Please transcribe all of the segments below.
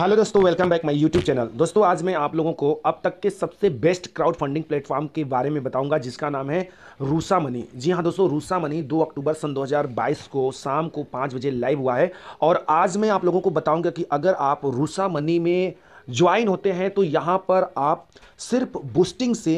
Hello दोस्तों welcome back my YouTube channel दोस्तों आज मैं आप लोगों को अब तक के सबसे बेस्ट क्राउड फंडिंग प्लेटफॉर्म के बारे में बताऊंगा जिसका नाम है रूसा मनी जी हाँ दोस्तों रूसा मनी 2 अक्टूबर सन 2022 को शाम को 5 बजे लाइव हुआ है और आज मैं आप लोगों को बताऊंगा कि अगर आप रूसा मनी में ज्वाइन होते हैं तो यहाँ पर आप सिर्फ बूस्टिंग से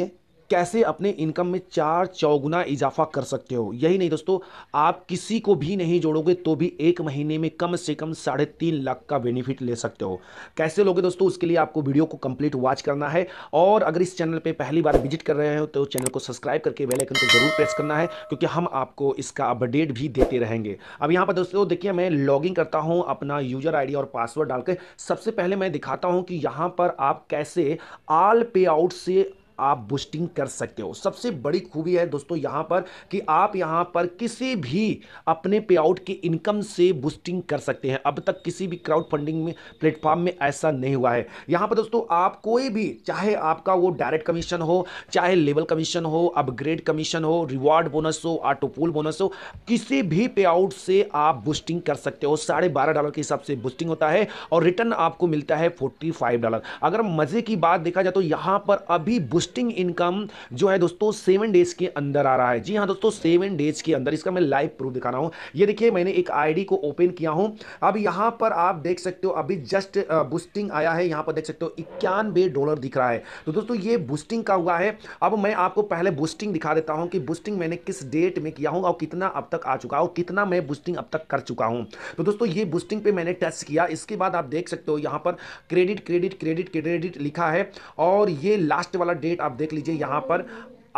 कैसे अपने इनकम में चार चौगुना इजाफा कर सकते हो यही नहीं दोस्तों आप किसी को भी नहीं जोड़ोगे तो भी एक महीने में कम से कम साढ़े तीन लाख का बेनिफिट ले सकते हो कैसे लोगे दोस्तों उसके लिए आपको वीडियो को कंप्लीट वॉच करना है और अगर इस चैनल पर पहली बार विजिट कर रहे हो तो चैनल को सब्सक्राइब करके बेलाइकन को जरूर प्रेस करना है क्योंकि हम आपको इसका अपडेट भी देते रहेंगे अब यहाँ पर दोस्तों देखिए मैं लॉगिन करता हूँ अपना यूजर आई और पासवर्ड डाल सबसे पहले मैं दिखाता हूँ कि यहाँ पर आप कैसे आल पे आउट से आप बूस्टिंग कर सकते हो सबसे बड़ी खूबी है दोस्तों यहां पर कि आप यहां पर किसी भी अपने पे आउट की इनकम से बूस्टिंग कर सकते हैं अब तक किसी भी क्राउड फंडिंग में प्लेटफॉर्म में ऐसा नहीं हुआ है यहां पर दोस्तों आप कोई भी चाहे आपका वो डायरेक्ट कमीशन हो चाहे लेवल कमीशन हो अपग्रेड कमीशन हो रिवॉर्ड बोनस हो ऑटोपूल बोनस हो किसी भी पे आउट से आप बूस्टिंग कर सकते हो साढ़े बारह डॉलर के हिसाब से बूस्टिंग होता है और रिटर्न आपको मिलता है फोर्टी फाइव डॉलर अगर मज़े की बात देखा जाए तो यहां पर अभी पोस्टिंग इनकम जो है दोस्तों सेवन डेज के अंदर आ रहा है जी हाँ दोस्तों सेवन डेज के अंदर इसका मैं लाइव प्रूफ दिखा रहा हूँ ये देखिए मैंने एक आईडी को ओपन किया हूँ अब यहाँ पर आप देख सकते हो अभी जस्ट बुस्टिंग आया है यहाँ पर देख सकते हो इक्यानवे डॉलर दिख रहा है तो दोस्तों ये बुस्टिंग का हुआ है अब मैं आपको पहले बुस्टिंग दिखा देता हूँ कि बुस्टिंग मैंने किस डेट में किया हूँ और कितना अब तक आ चुका और कितना मैं बुस्टिंग अब तक कर चुका हूँ तो दोस्तों ये बुस्टिंग पे मैंने टच किया इसके बाद आप देख सकते हो यहाँ पर क्रेडिट क्रेडिट क्रेडिट क्रेडिट लिखा है और ये लास्ट वाला डेट डेट आप देख लीजिए यहाँ पर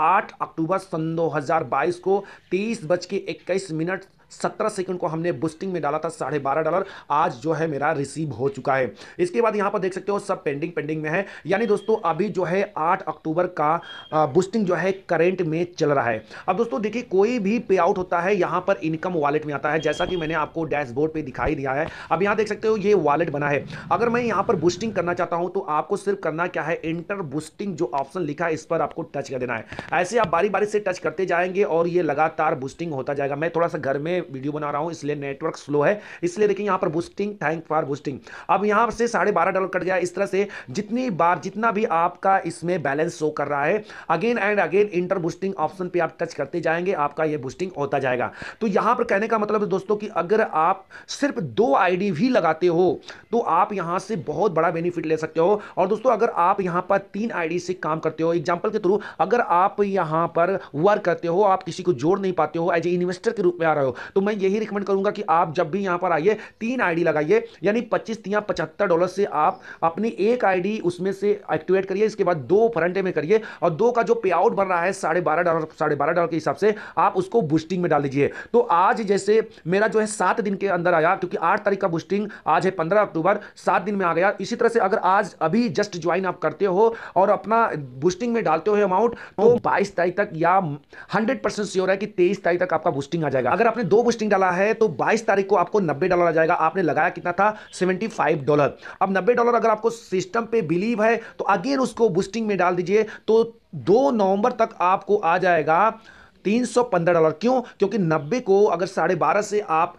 8 अक्टूबर सन 2022 को तेईस बज के इक्कीस मिनट सत्रह सेकंड को हमने बुस्टिंग में डाला था साढ़े बारह डॉलर आज जो है मेरा रिसीव हो चुका है इसके बाद यहां पर देख सकते हो सब पेंडिंग पेंडिंग में है यानी दोस्तों अभी जो है आठ अक्टूबर का बुस्टिंग जो है करेंट में चल रहा है अब दोस्तों देखिए कोई भी पे आउट होता है यहां पर इनकम वॉलेट में आता है जैसा कि मैंने आपको डैशबोर्ड पर दिखाई दिया है अब यहां देख सकते हो ये वॉलेट बना है अगर मैं यहां पर बुस्टिंग करना चाहता हूँ तो आपको सिर्फ करना क्या है इंटर बुस्टिंग जो ऑप्शन लिखा है इस पर आपको टच कर देना है ऐसे आप बारी बारी से टच करते जाएंगे और ये लगातार बुस्टिंग होता जाएगा मैं थोड़ा सा घर में वीडियो बना रहा हूँ इसलिए नेटवर्क स्लो है इसलिए देखिए यहाँ पर बूस्टिंग थैंक फॉर बूस्टिंग अब यहाँ से साढ़े बारह डॉलर कट गया इस तरह से जितनी बार जितना भी आपका इसमें बैलेंस शो कर रहा है again and again inter boosting option पर आप टच करते जाएंगे आपका यह बूस्टिंग होता जाएगा तो यहाँ पर कहने का मतलब दोस्तों कि अगर आप सिर्फ दो आई भी लगाते हो तो आप यहाँ से बहुत बड़ा बेनिफिट ले सकते हो और दोस्तों अगर आप यहाँ पर तीन आई से काम करते हो एग्जाम्पल के थ्रू अगर आप यहाँ पर वर्क करते हो आप किसी को जोड़ नहीं पाते हो एज ए इन्वेस्टर के रूप में आ रहे हो तो मैं यही रिकमेंड करूंगा कि आप जब भी यहां पर आइए तीन आईडी लगाइए यानी पच्चीस या पचहत्तर डॉलर से आप अपनी एक आईडी उसमें से एक्टिवेट करिए इसके बाद दो फरंटे में करिए और दो का जो पे आउट बन रहा है साढ़े बारह डॉलर साढ़े बारह डॉलर के हिसाब से आप उसको बुस्टिंग में डाल दीजिए तो आज जैसे मेरा जो है सात दिन के अंदर आया क्योंकि आठ तारीख का बुस्टिंग आज है पंद्रह अक्टूबर सात दिन में आ गया इसी तरह से अगर आज अभी जस्ट ज्वाइन आप करते हो और अपना बूस्टिंग में डालते हो अमाउंट तो बाईस तारीख तक या हंड्रेड परसेंट श्योर है कि तेईस तारीख तक आपका बुस्टिंग आ जाएगा अगर आपने दो बुस्टिंग डाला है तो 22 तारीख को आपको 90 डॉलर आ जाएगा आपने लगाया कितना था 75 डॉलर अब 90 डॉलर अगर आपको सिस्टम पे बिलीव है तो अगेन उसको बुस्टिंग में डाल दीजिए तो दो नवंबर तक आपको आ जाएगा 315 डॉलर क्यों क्योंकि 90 को अगर साढ़े बारह से आप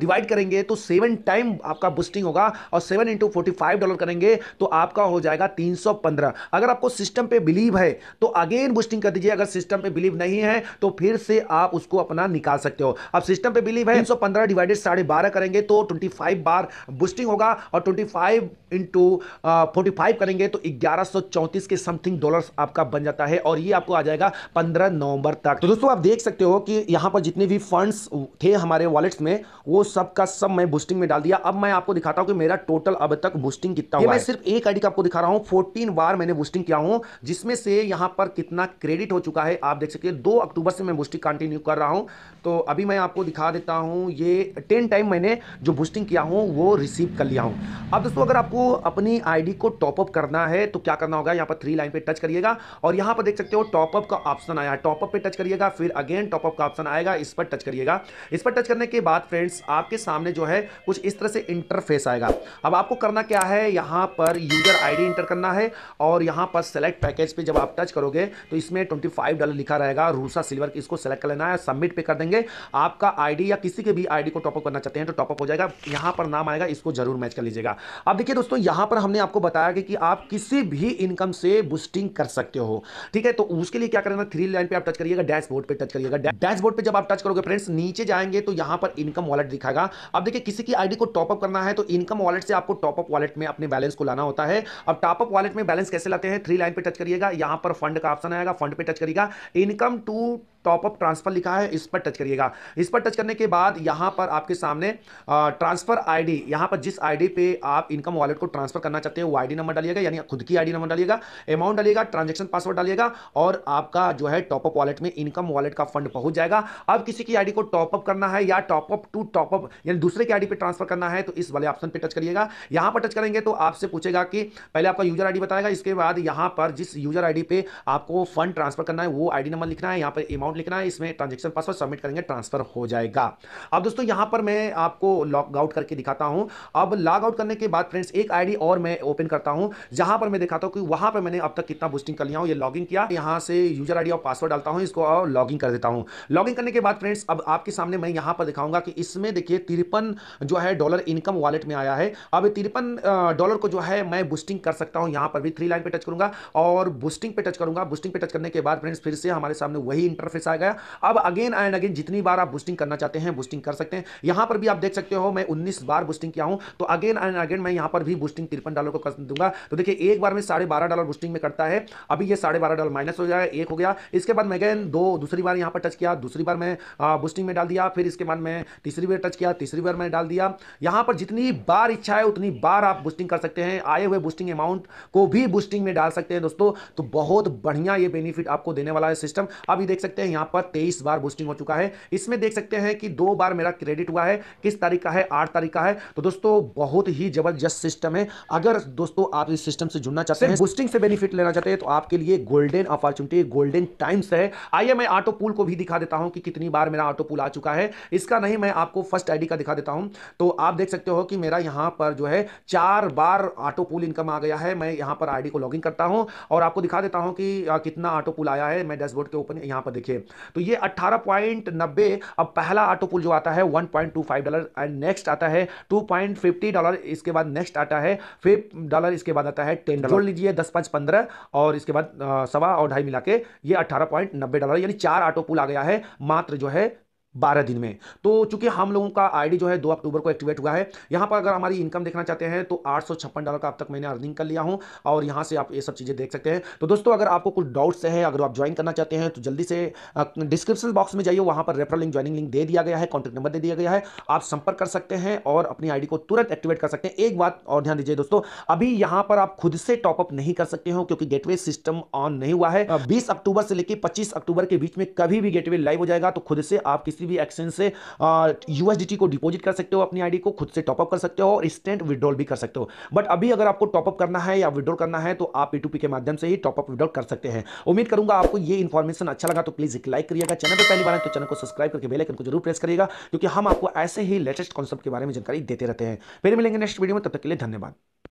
डिवाइड करेंगे तो सेवन टाइम आपका बूस्टिंग होगा और सेवन इंटू फोर्टी डॉलर करेंगे तो आपका हो जाएगा 315 अगर आपको सिस्टम पे बिलीव है तो अगेन बूस्टिंग कर दीजिए अगर सिस्टम पे बिलीव नहीं है तो फिर से आप उसको अपना निकाल सकते हो अब सिस्टम पे बिलीव है 315 हम्म। डिवाइडेड साढ़े बारह करेंगे तो 25 बार बूस्टिंग होगा और फाइव इंटू फोर्टी फाइव करेंगे तो ग्यारह सौ चौंतीस के समथिंग डॉलर्स आपका बन जाता है और ये आपको आ जाएगा पंद्रह नवंबर तक तो दोस्तों आप देख सकते हो कि यहाँ पर जितने भी फंड्स थे हमारे वॉलेट्स में वो सब का सब मैं बूस्टिंग में डाल दिया अब मैं आपको दिखाता हूँ कि मेरा टोटल अब तक बूस्टिंग कितना हुआ मैं सिर्फ एक आईडी का आपको दिखा रहा हूँ फोर्टीन बार मैंने बूस्टिंग किया हूँ जिसमें से यहाँ पर कितना क्रेडिट हो चुका है आप देख सकते दो अक्टूबर से मैं बूस्टिंग कंटिन्यू कर रहा हूँ तो अभी मैं आपको दिखा देता हूँ ये टेन टाइम मैंने जो बूस्टिंग किया हूँ वो रिसीव कर लिया हूँ अब दोस्तों अगर आपको आपको अपनी आईडी को टॉपअप करना है तो क्या करना होगा यहाँ पर थ्री लाइन पे टच करिएगा और यहाँ पर देख सकते हो टॉपअप का ऑप्शन आया है टॉपअप पे टच करिएगा फिर अगेन टॉपअप का ऑप्शन आएगा इस पर टच करिएगा इस पर टच करने के बाद फ्रेंड्स आपके सामने जो है कुछ इस तरह से इंटरफेस आएगा अब आपको करना क्या है यहाँ पर यूजर आई इंटर करना है और यहाँ पर सेलेक्ट पैकेज पर जब आप टच करोगे तो इसमें ट्वेंटी डॉलर लिखा रहेगा रूसा सिल्वर इसको सेलेक्ट कर लेना है सबमिट पे कर देंगे आपका आईडी या किसी के भी आईडी को टॉपअप करना चाहते हैं तो टॉपअप हो जाएगा यहाँ पर नाम आएगा इसको जरूर मैच कर लीजिएगा अब देखिए दोस्तों दोस्तों यहां पर हमने आपको बताया कि, कि आप किसी भी इनकम से बूस्टिंग कर सकते हो ठीक है तो उसके लिए क्या करना थ्री लाइन पे आप टच करिएगा डैशबोर्ड पे टच करिएगा डैशबोर्ड पे जब आप टच करोगे फ्रेंड्स नीचे जाएंगे तो यहां पर इनकम वॉलेट दिखाएगा अब देखिए किसी की आईडी को टॉपअप करना है तो इनकम वॉलेट से आपको टॉपअप वॉलेट में अपने बैलेंस को लाना होता है अब टॉपअप वॉलेट में बैलेंस कैसे लाते हैं थ्री लाइन पे टच करिएगा यहां पर फंड का ऑप्शन आएगा फंड पे टच करिएगा इनकम टू टॉपअप ट्रांसफर लिखा है इस पर टच करिएगा इस पर टच करने के बाद यहाँ पर आपके सामने ट्रांसफर आईडी यहाँ पर जिस आईडी पे आप इनकम वॉलेट को ट्रांसफर करना चाहते हैं वो आईडी नंबर डालिएगा यानी खुद की आईडी नंबर डालिएगा अमाउंट डालिएगा ट्रांजेक्शन पासवर्ड डालिएगा और आपका जो है टॉपअप वॉलेट में इनकम वॉलेट का फंड पहुंच जाएगा अब किसी की आईडी को टॉपअप करना है या टॉपअप टू टॉपअप यानी दूसरे की आईडी पे ट्रांसफर करना है तो इस वाले ऑप्शन पर टच करिएगा यहां पर टच करेंगे तो आपसे पूछेगा कि पहले आपका यूजर आईडी बताएगा इसके बाद यहां पर जिस यूजर आईडी पे आपको फंड ट्रांसफर करना है वो आईडी नंबर लिखना है यहां पर अमाउंट लिखना है इसमें ट्रांजेक्शन पासवर्ड सबमिट करेंगे ट्रांसफर हो जाएगा अब दोस्तों यहां पर मैं आपको लॉग आउट करके दिखाता हूं अब लॉग आउट करने के बाद फ्रेंड्स एक आईडी और मैं ओपन करता हूं जहां पर मैं दिखाता हूं कि वहां पर मैंने अब तक कितना बूस्टिंग कर लिया हूं ये लॉग किया यहां से यूजर आईडी और पासवर्ड डालता हूं इसको लॉग कर देता हूं लॉग करने के बाद फ्रेंड्स अब आपके सामने मैं यहां पर दिखाऊंगा कि इसमें देखिए तिरपन जो है डॉलर इनकम वॉलेट में आया है अब तिरपन डॉलर को जो है मैं बूस्टिंग कर सकता हूं यहां पर भी थ्री लाइन पे टच करूंगा और बूस्टिंग पे टच करूंगा बूस्टिंग पे टच करने के बाद फ्रेंड्स फिर से हमारे सामने वही इंटरफेस फिर से आ गया अब अगेन एंड अगेन जितनी बार आप बूस्टिंग करना चाहते हैं बूस्टिंग कर सकते हैं यहां पर भी आप देख सकते हो मैं उन्नीस बार बूस्टिंग किया हूं तो अगेन एंड अगेन मैं यहां पर भी बूस्टिंग तिरपन डॉलर को कर दूंगा तो देखिए एक बार में साढ़े बारह डॉलर बूस्टिंग में करता है अभी ये साढ़े बारह डॉलर माइनस हो जाएगा एक हो गया इसके बाद मैं अगेन दो दूसरी बार यहां पर टच किया दूसरी बार मैं बूस्टिंग में डाल दिया फिर इसके बाद मैं तीसरी बार टच किया तीसरी बार मैं डाल दिया यहां पर जितनी बार इच्छा है उतनी बार आप बूस्टिंग कर सकते हैं आए हुए बूस्टिंग अमाउंट को भी बूस्टिंग में डाल सकते हैं दोस्तों तो बहुत बढ़िया ये बेनिफिट आपको देने वाला है सिस्टम अभी देख सकते हैं हैं यहाँ पर तेईस बार बूस्टिंग हो चुका है इसमें देख सकते हैं कि दो बार मेरा क्रेडिट हुआ है किस तारीख का है आठ तारीख का है तो दोस्तों बहुत ही जबरदस्त सिस्टम है अगर दोस्तों आप इस सिस्टम से जुड़ना चाहते हैं बूस्टिंग से बेनिफिट लेना चाहते हैं तो आपके लिए गोल्डन अपॉर्चुनिटी गोल्डन टाइम्स है आइए मैं ऑटो पुल को भी दिखा देता हूँ कि कितनी बार मेरा ऑटो पुल आ चुका है इसका नहीं मैं आपको फर्स्ट आई का दिखा देता हूँ तो आप देख सकते हो कि मेरा यहाँ पर जो है चार बार ऑटो पुल इनकम आ गया है मैं यहाँ पर आई को लॉग करता हूँ और आपको दिखा देता हूँ कि कितना ऑटो पुल आया है मैं डैशबोर्ड के ऊपर यहाँ पर देखिए तो ये अट्ठारह पॉइंट नब्बे अब पहला ऑटो पुल जो आता है one point two five dollar and next आता है टू पॉइंट फिफ्टी डॉलर इसके बाद नेक्स्ट आता है फिफ डॉलर इसके बाद आता है टेन डॉलर लीजिए दस पाँच पंद्रह और इसके बाद सवा और ढाई मिला के ये अट्ठारह पॉइंट नब्बे डॉलर यानी चार ऑटो पुल आ गया है मात्र जो है बारह दिन में तो चूंकि हम लोगों का आईडी जो है दो अक्टूबर को एक्टिवेट हुआ है यहाँ पर अगर हमारी इनकम देखना चाहते हैं तो आठ डॉलर का अब तक मैंने अर्निंग कर लिया हूँ और यहाँ से आप ये सब चीज़ें देख सकते हैं तो दोस्तों अगर आपको कुछ डाउट्स है अगर आप ज्वाइन करना चाहते हैं तो जल्दी से डिस्क्रिप्शन बॉक्स में जाइए वहाँ पर रेफरल लिंक ज्वाइनिंग लिंक दे दिया गया है कॉन्टैक्ट नंबर दे दिया गया है आप संपर्क कर सकते हैं और अपनी आईडी को तुरंत एक्टिवेट कर सकते हैं एक बात और ध्यान दीजिए दोस्तों अभी यहाँ पर आप खुद से टॉपअप नहीं कर सकते हो क्योंकि गेटवे सिस्टम ऑन नहीं हुआ है बीस अक्टूबर से लेकर पच्चीस अक्टूबर के बीच में कभी भी गेटवे लाइव हो जाएगा तो खुद से आप किसी किसी भी एक्सचेंज से यूएसडीटी को डिपॉजिट कर सकते हो अपनी आईडी को खुद से टॉपअप कर सकते हो और इंस्टेंट विड्रॉल भी कर सकते हो बट अभी अगर आपको टॉपअप करना है या विड्रॉल करना है तो आप पी के माध्यम से ही टॉपअप विड्रॉल कर सकते हैं उम्मीद करूंगा आपको ये इन्फॉर्मेशन अच्छा लगा तो प्लीज एक लाइक करिएगा चैनल पर पहली बार है तो चैनल को सब्सक्राइब करके बेलाइकन को जरूर प्रेस करिएगा क्योंकि हम आपको ऐसे ही लेटेस्ट कॉन्सेप्ट के बारे में जानकारी देते रहते हैं फिर मिलेंगे नेक्स्ट वीडियो में तब तक के लिए धन्यवाद